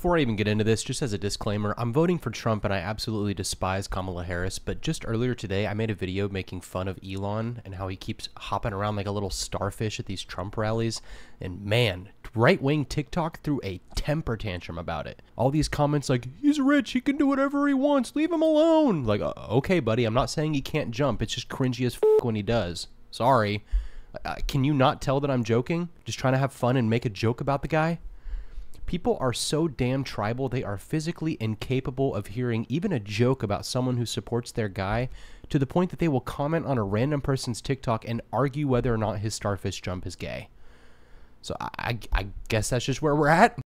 before I even get into this, just as a disclaimer, I'm voting for Trump and I absolutely despise Kamala Harris. But just earlier today, I made a video making fun of Elon and how he keeps hopping around like a little starfish at these Trump rallies. And man, right wing TikTok threw a temper tantrum about it. All these comments like, he's rich, he can do whatever he wants, leave him alone. Like, uh, okay, buddy, I'm not saying he can't jump. It's just cringy as when he does. Sorry. Uh, can you not tell that I'm joking? Just trying to have fun and make a joke about the guy? People are so damn tribal, they are physically incapable of hearing even a joke about someone who supports their guy to the point that they will comment on a random person's TikTok and argue whether or not his starfish jump is gay. So I, I guess that's just where we're at.